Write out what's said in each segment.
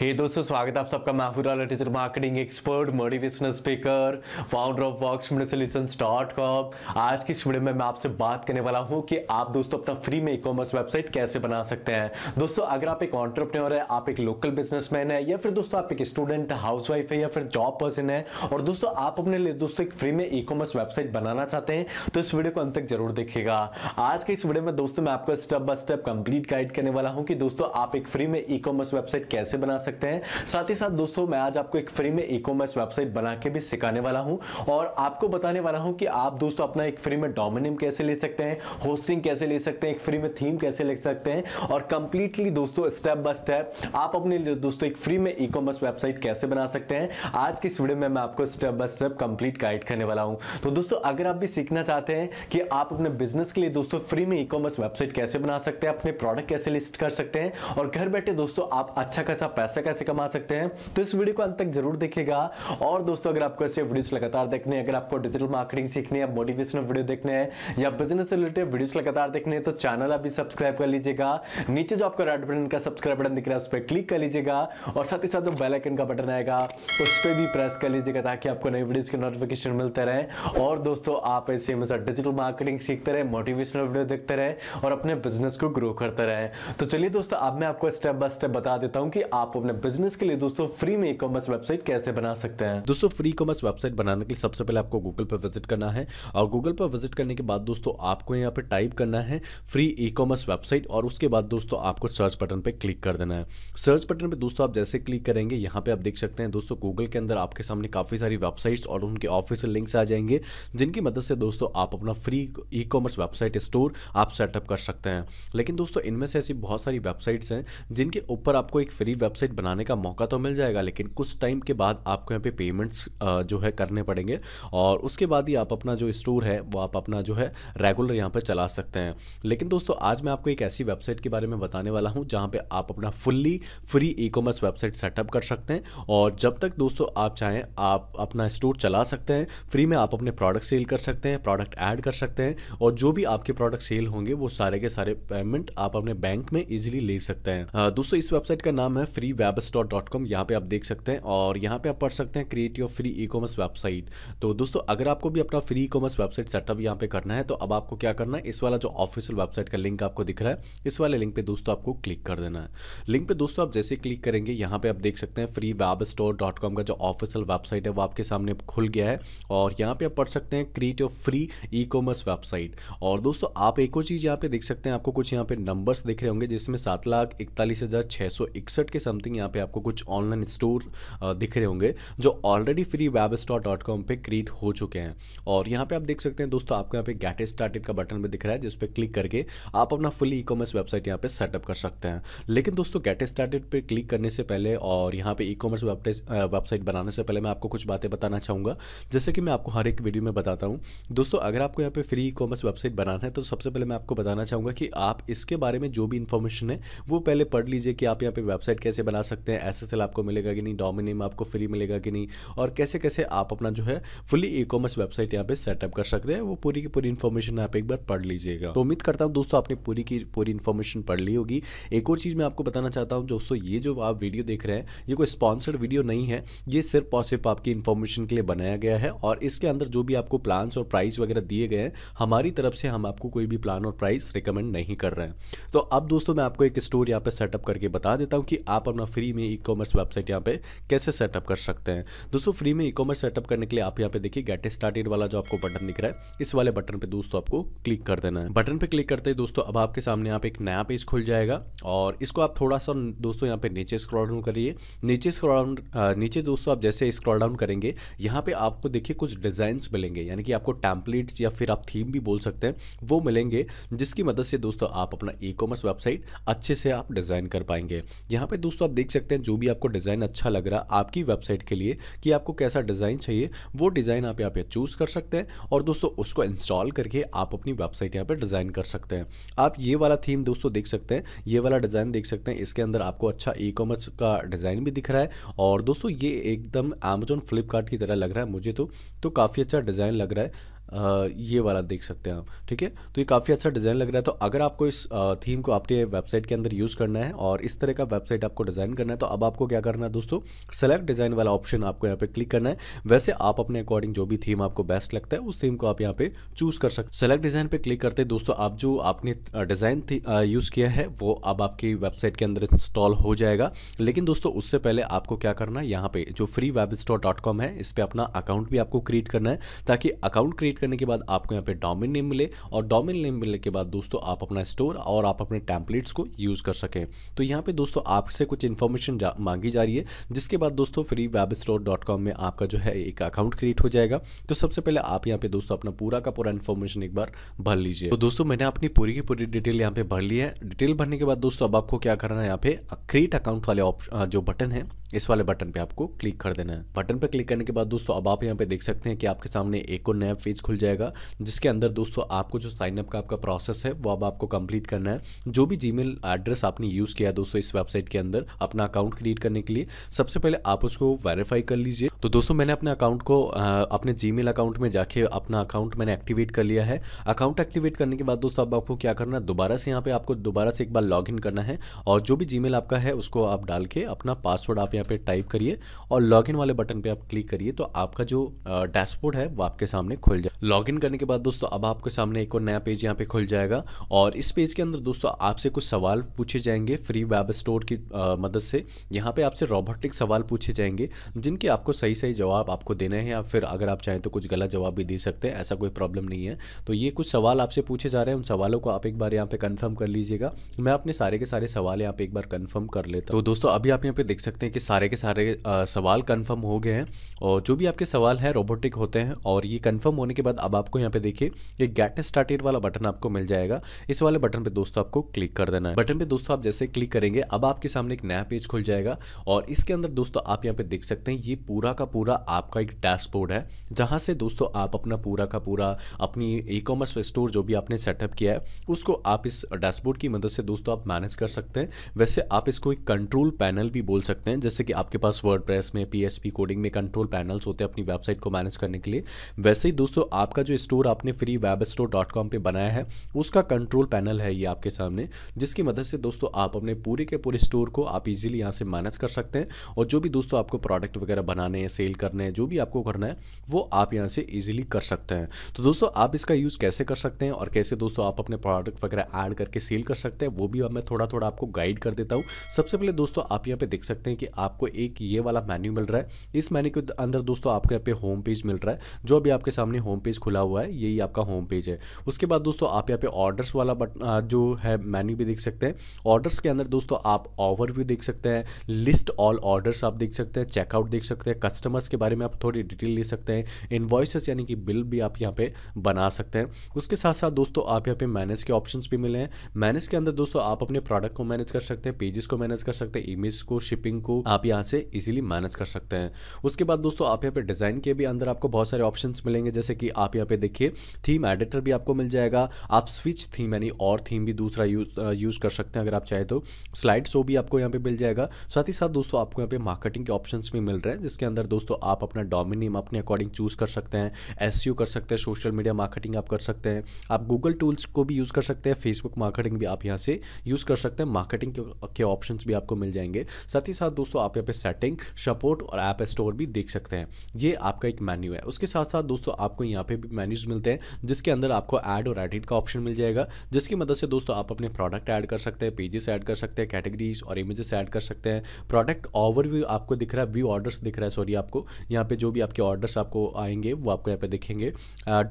हे hey दोस्तों स्वागत है आप सबका मैं हुराला teacher marketing expert motivational speaker founder of work solutions dot com आज की इस वीडियो में मैं आपसे बात करने वाला हूं कि आप दोस्तों अपना फ्री में ई कॉमर्स वेबसाइट कैसे बना सकते हैं दोस्तों अगर आप एक ऑन्टरप्रनोर है आप एक लोकल बिजनेसमैन है या फिर दोस्तों आप एक स्टूडेंट हाउस वाइफ है या फिर जॉब पर्सन है और दोस्तों आप अपने लिए दोस्तों एक फ्री में ई कॉमर्स वेबसाइट बनाना चाहते हैं तो इस वीडियो को अंत तक जरूर देखेगा आज के इस वीडियो में दोस्तों मैं आपको step by step complete guide करने वाला हूँ कि दोस्तों आप एक फ्री में ई कॉमर्स वेबसाइट कैसे बना सकते सकते हैं साथ ही साथ दोस्तों मैं आज आपको एक फ्री में ई कॉमर्स वेबसाइट बना के भी सिखाने वाला हूँ और आपको बताने वाला हूँ कि आप दोस्तों अपना एक फ्री में डोमिनियम कैसे ले सकते हैं होस्टिंग कैसे ले सकते हैं एक फ्री में थीम कैसे ले सकते हैं और कंप्लीटली दोस्तों स्टेप बाय स्टेप आप अपने दोस्तों एक फ्री में ई कॉमर्स वेबसाइट कैसे बना सकते हैं आज की इस वीडियो में मैं आपको step by step complete guide करने वाला हूं तो दोस्तों अगर आप भी सीखना चाहते हैं कि आप अपने बिजनेस के लिए दोस्तों फ्री में ई कॉमर्स वेबसाइट कैसे बना सकते हैं अपने प्रोडक्ट कैसे लिस्ट कर सकते हैं और घर बैठे दोस्तों आप अच्छा खासा पैसा पैसा कैसे कमा सकते हैं तो इस वीडियो को अंत तक जरूर देखिएगा और दोस्तों अगर आपको ऐसे वीडियोस लगातार देखने हैं अगर आपको डिजिटल मार्केटिंग सीखने या मोटिवेशनल वीडियो देखने हैं या बिजनेस से रिलेटेड वीडियोस लगातार देखने हैं तो चैनल अभी सब्सक्राइब कर लीजिएगा नीचे जो आपका रेड बटन का सब्सक्राइब बटन दिख रहा है उस पर क्लिक कर लीजिएगा और साथ ही साथ जो बेलाइकन का बटन आएगा उस पर भी प्रेस कर लीजिएगा ताकि आपको नई वीडियोस के नोटिफिकेशन मिलते रहे और दोस्तों आप ऐसे हमेशा डिजिटल मार्केटिंग सीखते रहे मोटिवेशनल वीडियो देखते रहे और अपने बिजनेस को ग्रो करते रहे तो चलिए दोस्तों अब मैं आपको स्टेप बाय स्टेप बता देता हूँ कि आप अपने अपने बिजनेस के लिए दोस्तों फ्री में ई कॉमर्स वेबसाइट कैसे बना सकते हैं दोस्तों फ्री कॉमर्स वेबसाइट बनाने के लिए सबसे पहले आपको गूगल पर विजिट करना है और गूगल पर विजिट करने के बाद दोस्तों आपको यहाँ पर टाइप करना है फ्री ई कॉमर्स वेबसाइट और उसके बाद दोस्तों आपको सर्च बटन पर क्लिक कर देना है सर्च बटन पर दोस्तों आप जैसे क्लिक करेंगे यहाँ पे आप देख सकते हैं दोस्तों गूगल के अंदर आपके सामने काफ़ी सारी वेबसाइट्स और उनके ऑफिशियल लिंक्स आ जाएंगे जिनकी मदद से दोस्तों आप अपना free e commerce website store आप सेटअप कर सकते हैं लेकिन दोस्तों इनमें से ऐसी बहुत सारी वेबसाइट्स हैं जिनके ऊपर आपको एक फ्री वेबसाइट वेबसाइट बनाने का मौका तो मिल जाएगा लेकिन कुछ टाइम के बाद आपको यहाँ पे पेमेंट्स जो है करने पड़ेंगे और उसके बाद ही आप अपना जो स्टोर है वो आप अपना जो है रेगुलर यहाँ पर चला सकते हैं लेकिन दोस्तों आज मैं आपको एक ऐसी वेबसाइट के बारे में बताने वाला हूँ जहाँ पर आप अपना fully free e commerce website setup कर सकते हैं और जब तक दोस्तों आप चाहें आप अपना स्टोर चला सकते हैं फ्री में आप अपने प्रोडक्ट सेल कर सकते हैं प्रोडक्ट ऐड कर सकते हैं और जो भी आपके प्रोडक्ट सेल होंगे वो सारे के सारे पेमेंट आप अपने बैंक में इजीली ले सकते हैं दोस्तों इस वेबसाइट का नाम है फ्री वेब डॉट कॉम यहाँ पर आप देख सकते हैं और यहाँ पर आप पढ़ सकते हैं create your free e commerce website तो दोस्तों अगर आपको भी अपना free e commerce website setup यहाँ पर करना है तो अब आपको क्या करना है इस वाला जो ऑफिशियल वेबसाइट का लिंक आपको दिख रहा है इस वाले लिंक पर दोस्तों आपको क्लिक कर देना है लिंक पर दोस्तों आप जैसे क्लिक करेंगे यहाँ पर आप देख सकते हैं free web store dot com का जो ऑफिशियल वेबसाइट है वो आपके सामने खुल गया है और यहाँ पे आप पढ़ सकते हैं create your free e commerce website और दोस्तों आप एक और चीज़ यहाँ पे देख सकते हैं आपको कुछ यहाँ पे नंबर्स दिख रहे होंगे जिसमें सात लाख इकतालीस हज़ार छः सौ इकसठ के समथिंग थिंक यहाँ पे आपको कुछ ऑनलाइन स्टोर दिख रहे होंगे जो already free web store dot com पर क्रिएट हो चुके हैं और यहाँ पे आप देख सकते हैं दोस्तों आपको यहाँ पे गैट स्टार्टेड का बटन भी दिख रहा है जिस पर क्लिक करके आप अपना फुली ई कॉमर्स वेबसाइट यहाँ पे सेटअप कर सकते हैं लेकिन दोस्तों गैट स्टार्टेड पर क्लिक करने से पहले और यहाँ पे ई कॉमर्स वेबसाइट बनाने से पहले मैं आपको कुछ बातें बताना चाहूँगा जैसे कि मैं आपको हर एक वीडियो में बताता हूँ दोस्तों अगर आपको यहाँ पे फ्री ई कॉमर्स वेबसाइट बनाना है तो सबसे पहले मैं आपको बताना चाहूँगा कि आप इसके बारे में जो भी इन्फॉर्मेशन है वो पहले पढ़ लीजिए कि आप यहाँ पे वेबसाइट कैसे बना बना सकते हैं एस आपको मिलेगा कि नहीं डोमिनियम आपको फ्री मिलेगा कि नहीं और कैसे कैसे आप अपना जो है फुली ई कॉमर्स वेबसाइट यहाँ पे सेटअप कर सकते हैं वो पूरी की पूरी इन्फॉर्मेशन आप एक बार पढ़ लीजिएगा तो उम्मीद करता हूँ दोस्तों आपने पूरी की पूरी इन्फॉर्मेशन पढ़ ली होगी एक और चीज़ मैं आपको बताना चाहता हूँ दोस्तों ये जो आप वीडियो देख रहे हैं ये कोई स्पॉन्सर्ड वीडियो नहीं है ये सिर्फ और सिर्फ आपकी इन्फॉर्मेशन के लिए बनाया गया है और इसके अंदर जो भी आपको प्लान्स और प्राइस वगैरह दिए गए हैं हमारी तरफ से हम आपको कोई भी प्लान और प्राइस रिकमेंड नहीं कर रहे हैं तो अब दोस्तों मैं आपको एक स्टोर यहाँ पर सेटअप करके बता देता हूँ कि आप अपना फ्री में ई कॉमर्स वेबसाइट यहाँ पे कैसे सेटअप कर सकते हैं दोस्तों फ्री में ई कॉमर्स सेटअप करने के लिए आप यहाँ पे देखिए गेट स्टार्टेड वाला जो आपको बटन दिख रहा है इस वाले बटन पे दोस्तों आपको क्लिक कर देना है बटन पे क्लिक करते ही दोस्तों अब आपके सामने यहाँ पे एक नया पेज खुल जाएगा और इसको आप थोड़ा सा दोस्तों यहाँ पे नीचे स्क्रॉल डाउन करिए नीचे स्क्रॉल डाउन नीचे दोस्तों आप जैसे स्क्रॉल डाउन करेंगे यहाँ पे आपको देखिए कुछ डिजाइन मिलेंगे यानी कि आपको टैम्पलेट्स या फिर आप थीम भी बोल सकते हैं वो मिलेंगे जिसकी मदद से दोस्तों आप अपना ई कॉमर्स वेबसाइट अच्छे से आप डिज़ाइन कर पाएंगे यहाँ पे दोस्तों आप देख सकते हैं जो भी आपको डिज़ाइन अच्छा लग रहा आपकी वेबसाइट के लिए कि आपको कैसा डिज़ाइन चाहिए वो डिज़ाइन आप यहाँ पे चूज़ कर सकते हैं और दोस्तों उसको इंस्टॉल करके आप अपनी वेबसाइट यहाँ पर डिज़ाइन कर सकते हैं आप ये वाला थीम दोस्तों देख सकते हैं ये वाला डिज़ाइन देख सकते हैं इसके अंदर आपको अच्छा ई कॉमर्स का डिज़ाइन भी दिख रहा है और दोस्तों ये एकदम अमेजोन फ्लिपकार्ट की तरह लग रहा है मुझे तो, तो काफ़ी अच्छा डिज़ाइन लग रहा है ये वाला देख सकते हैं आप ठीक है तो ये काफ़ी अच्छा डिज़ाइन लग रहा है तो अगर आपको इस थीम को आपके वेबसाइट के अंदर यूज़ करना है और इस तरह का वेबसाइट आपको डिज़ाइन करना है तो अब आपको क्या करना है दोस्तों सेलेक्ट डिज़ाइन वाला ऑप्शन आपको यहाँ पे क्लिक करना है वैसे आप अपने अकॉर्डिंग जो भी थीम आपको बेस्ट लगता है उस थीम को आप यहाँ पे चूज़ कर सकते सेलेक्ट डिज़ाइन पर क्लिक करते दोस्तों आप जो आपने डिज़ाइन यूज़ किया है वो अब आपकी वेबसाइट के अंदर इंस्टॉल हो जाएगा लेकिन दोस्तों उससे पहले आपको क्या करना है यहाँ पर जो फ्री वेब है इस पर अपना अकाउंट भी आपको क्रिएट करना है ताकि अकाउंट क्रिएट करने के बाद आपको यहाँ पे डोमेन नेम मिले और डोमेन नेम मिलने के बाद दोस्तों आप अपना स्टोर और आप अपने टैंपलेट्स को यूज़ कर सकें तो यहाँ पे दोस्तों आपसे कुछ इन्फॉर्मेशन जा, मांगी जा रही है जिसके बाद दोस्तों free web store dot com में आपका जो है एक अकाउंट क्रिएट हो जाएगा तो सबसे पहले आप यहाँ पे दोस्तों अपना पूरा का पूरा इन्फॉर्मेशन एक बार भर लीजिए तो दोस्तों मैंने अपनी पूरी की पूरी डिटेल यहाँ पे भर ली है डिटेल भरने के बाद दोस्तों अब आपको क्या करना है यहाँ पे क्रिएट अकाउंट वाले ऑप्शन जो बटन है इस वाले बटन पे आपको क्लिक कर देना है बटन पे क्लिक करने के बाद दोस्तों अब आप यहाँ पे देख सकते हैं कि आपके सामने एक और नया पेज खुल जाएगा जिसके अंदर दोस्तों आपको जो साइनअप का आपका प्रोसेस है वो अब आपको कंप्लीट करना है जो भी जी एड्रेस आपने यूज़ किया दोस्तों इस वेबसाइट के अंदर अपना अकाउंट क्रिएट करने के लिए सबसे पहले आप उसको वेरीफाई कर लीजिए तो दोस्तों मैंने अपने अकाउंट को अपने जी अकाउंट में जाके अपना अकाउंट मैंने एक्टिवेट कर लिया है अकाउंट एक्टिवेट करने के बाद दोस्तों अब आपको क्या करना है दोबारा से यहाँ पे आपको दोबारा से एक बार लॉग करना है और जो भी जी आपका है उसको आप डाल के अपना पासवर्ड आप यहाँ पे टाइप करिए और लॉग वाले बटन पर आप क्लिक करिए तो आपका जो डैशबोर्ड है वो आपके सामने खुल जाए लॉगिन करने के बाद दोस्तों अब आपके सामने एक और नया पेज यहाँ पे खुल जाएगा और इस पेज के अंदर दोस्तों आपसे कुछ सवाल पूछे जाएंगे फ्री वेब स्टोर की आ, मदद से यहाँ पे आपसे रोबोटिक सवाल पूछे जाएंगे जिनके आपको सही सही जवाब आपको देने हैं या फिर अगर आप चाहें तो कुछ गलत जवाब भी दे सकते हैं ऐसा कोई प्रॉब्लम नहीं है तो ये कुछ सवाल आपसे पूछे जा रहे हैं उन सवालों को आप एक बार यहाँ पे कन्फर्म कर लीजिएगा मैं अपने सारे के सारे सवाल यहाँ पे एक बार कन्फर्म कर लेता हूँ तो दोस्तों अभी आप यहाँ पे देख सकते हैं कि सारे के सारे सवाल कन्फर्म हो गए हैं और जो भी आपके सवाल हैं रोबोटिक होते हैं और ये कन्फर्म होने के बाद बाद अब आपको यहाँ पे देखिए ये गेट स्टार्टेड वाला बटन आपको मिल जाएगा इस वाले बटन पे दोस्तों आपको क्लिक कर देना है बटन पे दोस्तों आप जैसे क्लिक करेंगे अब आपके सामने एक नया पेज खुल जाएगा और इसके अंदर दोस्तों आप यहाँ पे देख सकते हैं ये पूरा का पूरा आपका एक डैशबोर्ड है जहाँ से दोस्तों आप अपना पूरा का पूरा अपनी ई कॉमर्स स्टोर जो भी आपने सेटअप किया है उसको आप इस डैशबोर्ड की मदद से दोस्तों आप मैनेज कर सकते हैं वैसे आप इसको एक कंट्रोल पैनल भी बोल सकते हैं जैसे कि आपके पास वर्ड में पी कोडिंग में कंट्रोल पैनल्स होते हैं अपनी वेबसाइट को मैनेज करने के लिए वैसे ही दोस्तों आपका जो स्टोर आपने free web store dot com पर बनाया है उसका कंट्रोल पैनल है ये आपके सामने जिसकी मदद से दोस्तों आप अपने पूरे के पूरे स्टोर को आप इजीली यहाँ से मैनेज कर सकते हैं और जो भी दोस्तों आपको प्रोडक्ट वगैरह बनाने हैं सेल करने हैं जो भी आपको करना है वो आप यहाँ से ईजिली कर सकते हैं तो दोस्तों आप इसका यूज़ कैसे कर सकते हैं और कैसे दोस्तों आप अपने प्रोडक्ट वगैरह ऐड करके सेल कर सकते हैं वो भी मैं थोड़ा थोड़ा आपको गाइड कर देता हूँ सबसे पहले दोस्तों आप यहाँ पर देख सकते हैं कि आपको एक ये वाला मैन्यू मिल रहा है इस मैन्यू के अंदर दोस्तों आपको यहाँ पे होम पेज मिल रहा है जो अभी आपके सामने होम पेज पेज खुला हुआ है यही आपका होम पेज है उसके बाद दोस्तों आप यहाँ पे ऑर्डर्स वाला बटन जो है मैन्यू भी देख सकते हैं ऑर्डर्स के अंदर दोस्तों आप ओवरव्यू देख सकते हैं लिस्ट ऑल ऑर्डर्स आप देख सकते हैं चेकआउट देख सकते हैं कस्टमर्स के बारे में आप थोड़ी डिटेल ले सकते हैं इन्वॉइसेस यानी कि बिल भी आप यहाँ पे बना सकते हैं उसके साथ साथ दोस्तों आप यहाँ पे मैनेज के ऑप्शन भी मिले हैं मैनेज के अंदर दोस्तों आप अपने प्रोडक्ट को मैनेज कर सकते हैं पेजेस को मैनेज कर सकते हैं इमेज को शिपिंग को आप यहाँ से इजिली मैनेज कर सकते हैं उसके बाद दोस्तों आप यहाँ पे डिज़ाइन के भी अंदर आपको बहुत सारे ऑप्शन मिलेंगे जैसे कि आप यहाँ पे देखिए थीम एडिटर भी आपको मिल जाएगा आप स्विच थीम यानी और थीम भी दूसरा यूज यूज़ कर सकते हैं अगर आप चाहे तो स्लाइड शो भी आपको यहाँ पे मिल जाएगा साथ ही साथ दोस्तों आपको यहाँ पे मार्केटिंग के ऑप्शन भी मिल रहे हैं जिसके अंदर दोस्तों आप अपना डोमिनियम अपने अकॉर्डिंग चूज़ कर सकते हैं एस कर सकते हैं सोशल मीडिया मार्केटिंग आप कर सकते हैं आप गूगल टूल्स को भी यूज़ कर सकते हैं फेसबुक मार्केटिंग भी आप यहाँ से यूज़ कर सकते हैं मार्केटिंग के ऑप्शन भी आपको मिल जाएंगे साथ ही साथ दोस्तों आप यहाँ पे सेटिंग सपोर्ट और ऐप स्टोर भी देख सकते हैं ये आपका एक मेन्यू है उसके साथ साथ दोस्तों आपको यहाँ यहाँ पे भी मेन्यूज़ मिलते हैं जिसके अंदर आपको ऐड और एडिट का ऑप्शन मिल जाएगा जिसकी मदद से दोस्तों आप अपने प्रोडक्ट ऐड कर सकते हैं पेजेस ऐड कर सकते हैं कैटेगरीज और इमेजेस ऐड कर सकते हैं प्रोडक्ट ओवरव्यू आपको दिख रहा है व्यू ऑर्डर्स दिख रहा है सॉरी आपको यहाँ पे जो भी आपके ऑर्डर्स आपको आएंगे वो आपको यहाँ पे दिखेंगे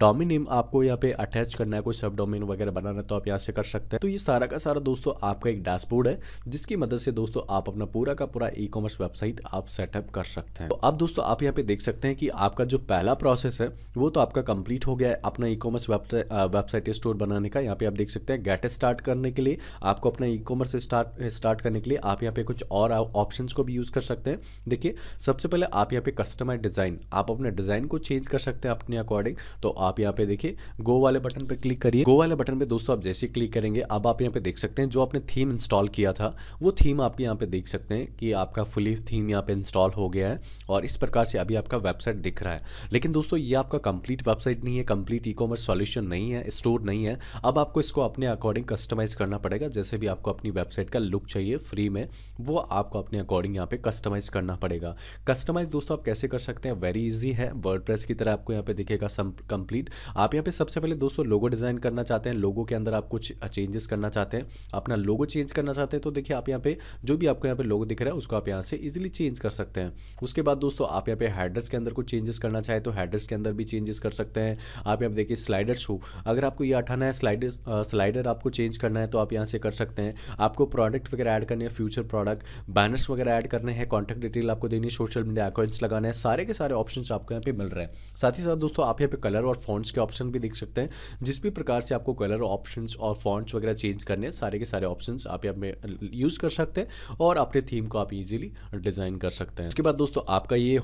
डोमिन नेम आपको यहाँ पे अटैच करना है कोई सब डोमिन वगैरह बनाना तो आप यहाँ से कर सकते हैं तो ये सारा का सारा दोस्तों आपका एक डैशबोर्ड है जिसकी मदद से दोस्तों आप अपना पूरा का पूरा ई कॉमर्स वेबसाइट आप सेटअप कर सकते हैं तो अब दोस्तों आप यहाँ पे देख सकते हैं कि आपका जो पहला प्रोसेस है वो तो आपका आपका कंप्लीट हो गया है अपना ई कॉमर्स वेबसाइट स्टोर बनाने का यहाँ पे आप देख सकते हैं गेट स्टार्ट करने के लिए आपको अपना ई कॉमर्स स्टार्ट स्टार्ट करने के लिए आप यहाँ पे कुछ और ऑप्शन को भी यूज़ कर सकते हैं देखिए सबसे पहले आप यहाँ पे कस्टमाइज डिज़ाइन आप अपने डिज़ाइन को चेंज कर सकते हैं अपने अकॉर्डिंग तो आप यहाँ पे देखिए गो वाले बटन पर क्लिक करिए गो वाले बटन पर दोस्तों आप जैसे क्लिक करेंगे अब आप यहाँ पे देख सकते हैं जो आपने थीम इंस्टॉल किया था वो थीम आप यहाँ पे देख सकते हैं कि आपका फुली थीम यहाँ पे इंस्टॉल हो गया है और इस प्रकार से अभी आपका वेबसाइट दिख रहा है लेकिन दोस्तों ये आपका कंप्लीट वेबसाइट नहीं है कंप्लीट ई कॉमर्स सॉल्यूशन नहीं है स्टोर नहीं है अब आपको इसको अपने अकॉर्डिंग कस्टमाइज़ करना पड़ेगा जैसे भी आपको अपनी वेबसाइट का लुक चाहिए फ्री में वो आपको अपने अकॉर्डिंग यहाँ पे कस्टमाइज़ करना पड़ेगा कस्टमाइज़ दोस्तों आप कैसे कर सकते हैं वेरी ईजी है वर्ड की तरह आपको यहाँ पे दिखेगा कंप्लीट आप यहाँ पे सबसे पहले दोस्तों लोगो डिज़ाइन करना चाहते हैं लोगो के अंदर आप कुछ चेंजेस करना चाहते हैं अपना लोगो चेंज करना चाहते हैं तो देखिए आप यहाँ पे जो भी आपको यहाँ पे लोगो दिख रहा है उसको आप यहाँ से इजिली चेंज कर सकते हैं उसके बाद दोस्तों आप यहाँ पे हेडर्स के अंदर कुछ चेंजेस करना चाहे तो हेडर्स के अंदर भी चेंजेस कर सकते हैं आप यहाँ पर देखिए स्लाइडर शू अगर आपको ये हटाना है स्लाइडर स्लाइडर आपको चेंज करना है तो आप यहाँ से कर सकते हैं आपको प्रोडक्ट वगैरह ऐड करने हैं फ्यूचर प्रोडक्ट बैनर्स वगैरह ऐड करने हैं कॉन्टैक्ट डिटेल आपको देनी है सोशल मीडिया अकाउंट्स लगाना है सारे के सारे ऑप्शन आपको यहाँ पर मिल रहे हैं साथ ही साथ दोस्तों आप यहाँ पे कलर और फॉन्ट्स के ऑप्शन भी देख सकते हैं जिस भी प्रकार से आपको कलर ऑप्शन और फॉन्ट्स वगैरह चेंज करने हैं सारे के सारे ऑप्शन आप यहाँ पे यूज़ कर सकते हैं और अपने थीम को आप ईजिली डिज़ाइन कर सकते हैं उसके बाद दोस्तों आपका ये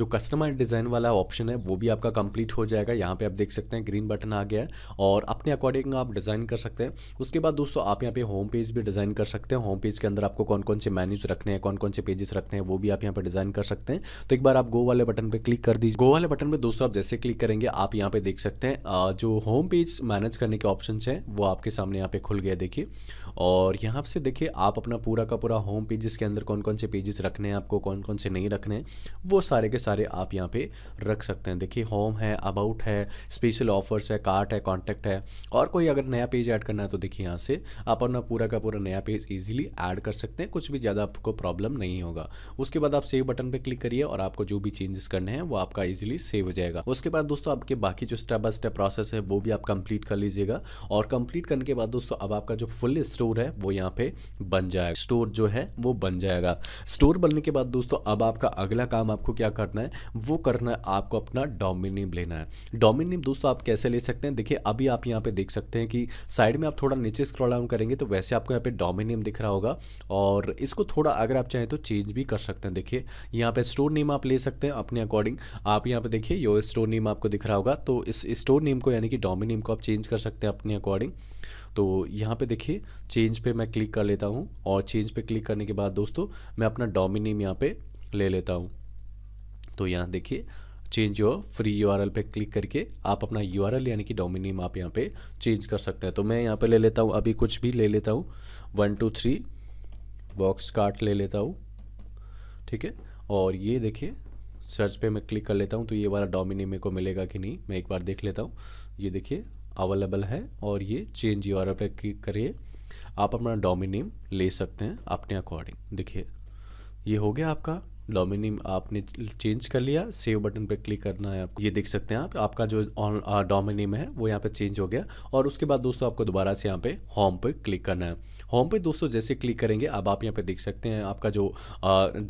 जो कस्टमाइज डिज़ाइन वाला ऑप्शन है वो भी आपका कंप्लीट हो जाएगा जाएगा यहाँ पे आप देख सकते हैं ग्रीन बटन आ गया है और अपने अकॉर्डिंग आप डिज़ाइन कर सकते हैं उसके बाद दोस्तों आप यहाँ पे होम पेज भी डिज़ाइन कर सकते हैं होम पेज के अंदर आपको कौन कौन से मैन्यूज रखने हैं कौन कौन से पेजेस रखने हैं वो भी आप यहाँ पर डिज़ाइन कर सकते हैं तो एक बार आप गो वाले बटन पर क्लिक कर दीजिए गो वाले बटन पर दोस्तों आप जैसे क्लिक करेंगे आप यहाँ पर देख सकते हैं जो होम पेज मैनेज करने के ऑप्शन हैं वो आपके सामने यहाँ पे खुल गया देखिए और यहाँ से देखिए आप अपना पूरा का पूरा होम पेजेस के अंदर कौन कौन से पेजेस रखने हैं आपको कौन कौन से नहीं रखने हैं वो सारे के सारे आप यहाँ पे रख सकते हैं देखिए होम है अबाउट आउट है स्पेशल ऑफर्स है कार्ट है कॉन्टैक्ट है और कोई अगर नया पेज ऐड करना है तो देखिए यहाँ से आप अपना पूरा का पूरा नया पेज ईजिली ऐड कर सकते हैं कुछ भी ज़्यादा आपको प्रॉब्लम नहीं होगा उसके बाद आप सेव बटन पर क्लिक करिए और आपको जो भी चेंजेस करने हैं वो आपका ईजिली सेव हो जाएगा उसके बाद दोस्तों आपके बाकी जो स्टेप बाय स्टेप प्रोसेस है वो भी आप कंप्लीट कर लीजिएगा और कंप्लीट करने के बाद दोस्तों अब आपका जो फुल स्टोर है वो यहाँ पे बन जाएगा स्टोर जो है वो बन जाएगा स्टोर बनने के बाद दोस्तों अब आपका अगला काम आपको क्या करना है वो करना है आपको अपना डोमिनेम लेना है नेम दोस्तों आप कैसे ले सकते हैं देखिए अभी आप यहाँ पे देख सकते हैं कि साइड में आप थोड़ा नीचे स्क्रॉल डाउन करेंगे तो वैसे आपको यहाँ पे नेम दिख रहा होगा और इसको थोड़ा अगर आप चाहें तो चेंज भी कर सकते हैं देखिए यहाँ पे स्टोर नेम आप ले सकते हैं अपने अकॉर्डिंग आप यहाँ पे देखिए यो स्टोर नेम आपको दिख रहा होगा तो इस स्टोर नेम को यानी कि नेम को आप चेंज कर सकते हैं अपने अकॉर्डिंग तो यहाँ पे देखिए चेंज पे मैं क्लिक कर लेता हूँ और चेंज पे क्लिक करने के बाद दोस्तों मैं अपना नेम यहाँ पे ले लेता हूँ तो यहाँ देखिए चेंज योर फ्री यू पर क्लिक करके आप अपना यू आर यानी कि नेम आप यहाँ पे चेंज कर सकते हैं तो मैं यहाँ पे ले लेता हूँ अभी कुछ भी ले लेता हूँ one two three vox cart ले लेता हूँ ठीक है और ये देखिए सर्च पे मैं क्लिक कर लेता हूँ तो ये वाला डोमिनी मेरे को मिलेगा कि नहीं मैं एक बार देख लेता हूँ ये देखिए अवेलेबल है और ये चेंज यू आर पे क्लिक करिए आप अपना डोमिनेम ले सकते हैं अपने अकॉर्डिंग देखिए ये हो गया आपका डोमिनिम आपने चेंज कर लिया सेव बटन पर क्लिक करना है आपको ये देख सकते हैं आप आपका जो ऑन डोमिनिम है वो यहाँ पर चेंज हो गया और उसके बाद दोस्तों आपको दोबारा से यहाँ पे होम पर क्लिक करना है होम पे दोस्तों जैसे क्लिक करेंगे अब आप यहाँ पे देख सकते हैं आपका जो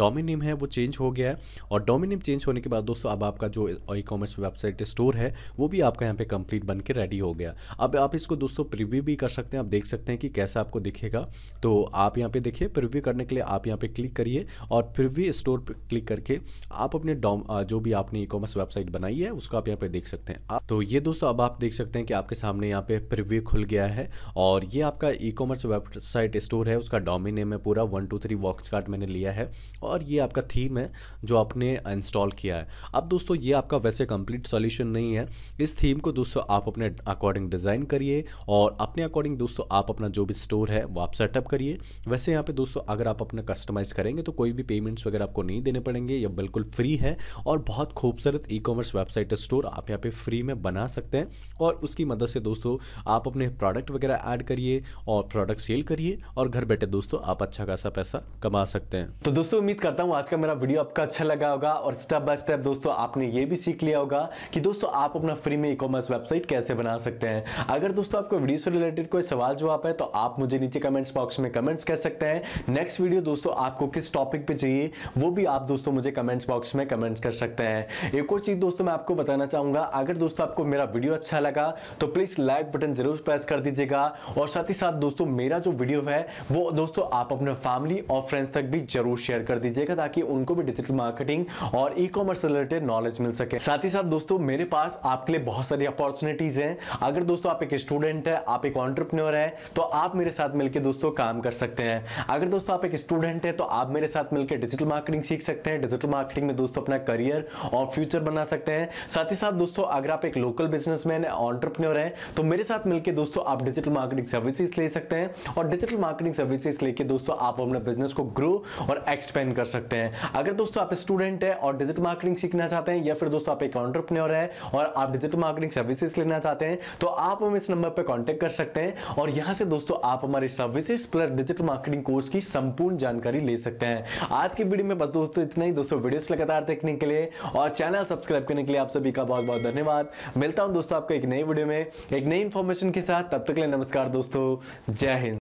डोमेन नेम है वो चेंज हो गया है और डोमिनियम नेम चेंज होने के बाद दोस्तों अब आपका जो ई कॉमर्स वेबसाइट स्टोर है वो भी आपका यहाँ पे कंप्लीट बन के रेडी हो गया अब आप इसको दोस्तों प्रिव्यू भी कर सकते हैं आप देख सकते हैं कि कैसा आपको दिखेगा तो आप यहाँ पे देखिए प्रिव्यू करने के लिए आप यहाँ पे क्लिक करिए और प्रिव्यू स्टोर पर क्लिक करके आप अपने डॉम जो भी आपने ई कॉमर्स वेबसाइट बनाई है उसको आप यहाँ पे देख सकते हैं आप तो ये दोस्तों अब आप देख सकते हैं कि आपके सामने यहाँ पे प्रिव्यू खुल गया है और ये आपका e commerce website site store है उसका डोमिन नेम है पूरा one two three vox cart मैंने लिया है और ये आपका थीम है जो आपने इंस्टॉल किया है अब दोस्तों ये आपका वैसे कंप्लीट सॉल्यूशन नहीं है इस थीम को दोस्तों आप अपने अकॉर्डिंग डिज़ाइन करिए और अपने अकॉर्डिंग दोस्तों आप अपना जो भी स्टोर है वो आप सेटअप करिए वैसे यहाँ पे दोस्तों अगर आप अपना कस्टमाइज़ करेंगे तो कोई भी पेमेंट्स वगैरह आपको नहीं देने पड़ेंगे या बिल्कुल फ्री है और बहुत खूबसूरत ई कॉमर्स वेबसाइट स्टोर आप यहाँ पे फ्री में बना सकते हैं और उसकी मदद से दोस्तों आप अपने प्रोडक्ट वगैरह ऐड करिए और प्रोडक्ट सेल करिए करिए और घर बैठे दोस्तों आप अच्छा खासा पैसा कमा सकते हैं तो दोस्तों उम्मीद करता हूँ आज का मेरा वीडियो आपका अच्छा लगा होगा और स्टेप बाय स्टेप दोस्तों आपने ये भी सीख लिया होगा कि दोस्तों आप अपना फ्री में ई कॉमर्स वेबसाइट कैसे बना सकते हैं अगर दोस्तों आपको वीडियो से रिलेटेड कोई सवाल जवाब है तो आप मुझे नीचे कमेंट्स बॉक्स में कमेंट्स कर सकते हैं नेक्स्ट वीडियो दोस्तों आपको किस टॉपिक पे चाहिए वो भी आप दोस्तों मुझे कमेंट्स बॉक्स में कमेंट्स कर सकते हैं एक और चीज दोस्तों मैं आपको बताना चाहूंगा अगर दोस्तों आपको मेरा वीडियो अच्छा लगा तो प्लीज लाइक बटन जरूर प्रेस कर दीजिएगा और साथ ही साथ दोस्तों मेरा जो वीडियो वीडियो है वो दोस्तों आप अपने फैमिली और फ्रेंड्स तक भी जरूर शेयर कर दीजिएगा ताकि उनको भी डिजिटल मार्केटिंग और ई कॉमर्स रिलेटेड नॉलेज मिल सके साथ ही साथ दोस्तों मेरे पास आपके लिए बहुत सारी अपॉर्चुनिटीज हैं अगर दोस्तों आप एक स्टूडेंट है आप एक ऑन्टरप्रनोर है तो आप मेरे साथ मिलकर दोस्तों काम कर सकते हैं अगर दोस्तों आप एक स्टूडेंट है तो आप मेरे साथ मिलकर डिजिटल मार्केटिंग सीख सकते हैं डिजिटल मार्केटिंग में दोस्तों अपना करियर और फ्यूचर बना सकते हैं साथ ही साथ दोस्तों अगर आप एक लोकल बिजनेसमैन है ऑन्टरप्रनोर है तो मेरे साथ मिलकर दोस्तों आप डिजिटल मार्केटिंग सर्विसेज ले सकते हैं और डिजिटल मार्केटिंग सर्विसेज लेके दोस्तों आप अपने बिजनेस को ग्रो और एक्सपेंड कर सकते हैं अगर दोस्तों आप स्टूडेंट है और डिजिटल मार्केटिंग सीखना चाहते हैं या फिर दोस्तों आप एक ऑन्टरप्रन्योर है और आप डिजिटल मार्केटिंग सर्विसेज लेना चाहते हैं तो आप हम इस नंबर पर कॉन्टेक्ट कर सकते हैं और यहाँ से दोस्तों आप हमारे services plus digital marketing course की संपूर्ण जानकारी ले सकते हैं आज की वीडियो में बस दोस्तों इतना ही दोस्तों वीडियोस लगातार देखने के लिए और चैनल सब्सक्राइब करने के लिए आप सभी का बहुत बहुत धन्यवाद मिलता हूं दोस्तों आपको एक नई वीडियो में एक नई इन्फॉर्मेशन के साथ तब तक के लिए नमस्कार दोस्तों जय हिंद